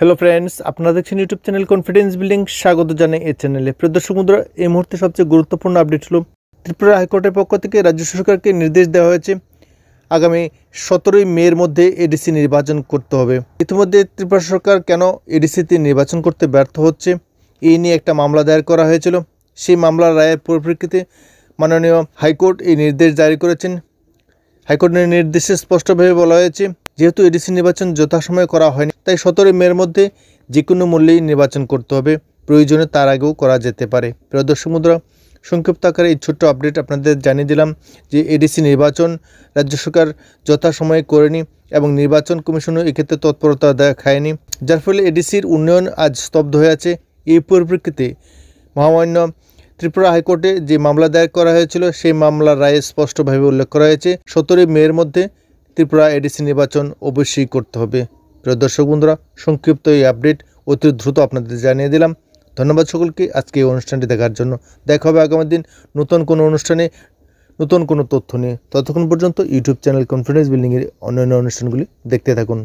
hello friends আপনারা দেখছেন YouTube channel confidence building স্বাগত জানাই এই চ্যানেলে প্রদর্শক মুদ্রা এই মুহূর্তে সবচেয়ে গুরুত্বপূর্ণ আপডেট হল ত্রিপুরা হাইকোর্টের পক্ষ থেকে রাজ্য সরকারকে নির্দেশ দেওয়া হয়েছে আগামী সতেরোই মের মধ্যে এডিসি নির্বাচন করতে হবে ইতিমধ্যে ত্রিপুরা সরকার কেন এডিসিতে নির্বাচন করতে ব্যর্থ হচ্ছে এই নিয়ে একটা মামলা দায়ের করা হয়েছিল সেই মামলার রায়ের পরিপ্রেক্ষিতে মাননীয় হাইকোর্ট এই নির্দেশ জারি করেছেন হাইকোর্টের নির্দেশে স্পষ্টভাবে বলা হয়েছে যেহেতু এডিসি নির্বাচন যথাসময়ে করা হয়নি তাই সতেরো মেয়ের মধ্যে যে কোনো মূল্যেই নির্বাচন করতে হবে প্রয়োজনে তার আগেও করা যেতে পারে প্রিয় মুদ্রা সংক্ষিপ্ত আকারে এই ছোট্ট আপডেট আপনাদের জানিয়ে দিলাম যে এডিসি নির্বাচন রাজ্য সরকার যথাসময়ে করেনি এবং নির্বাচন কমিশনও এক্ষেত্রে তৎপরতা দেখায়নি যার ফলে এডিসির উন্নয়ন আজ স্তব্ধ হয়ে আছে এই পরিপ্রেক্ষিতে মহামান্য ত্রিপুরা হাইকোর্টে যে মামলা দায়ের করা হয়েছিল সেই মামলার রায়ে স্পষ্টভাবে উল্লেখ করা হয়েছে সতেরোই মেয়ের মধ্যে ত্রিপুরা এডিসি নির্বাচন অবশ্যই করতে হবে প্রিয় দর্শক বন্ধুরা সংক্ষিপ্ত এই আপডেট অতি দ্রুত আপনাদের জানিয়ে দিলাম ধন্যবাদ সকলকে আজকে এই অনুষ্ঠানটি দেখার জন্য দেখা হবে আগামী দিন নতুন কোনো অনুষ্ঠানে নতুন কোনো তথ্য নিয়ে ততক্ষণ পর্যন্ত ইউটিউব চ্যানেল কনফিডেন্স বিল্ডিংয়ের অন্যান্য অনুষ্ঠানগুলি দেখতে থাকুন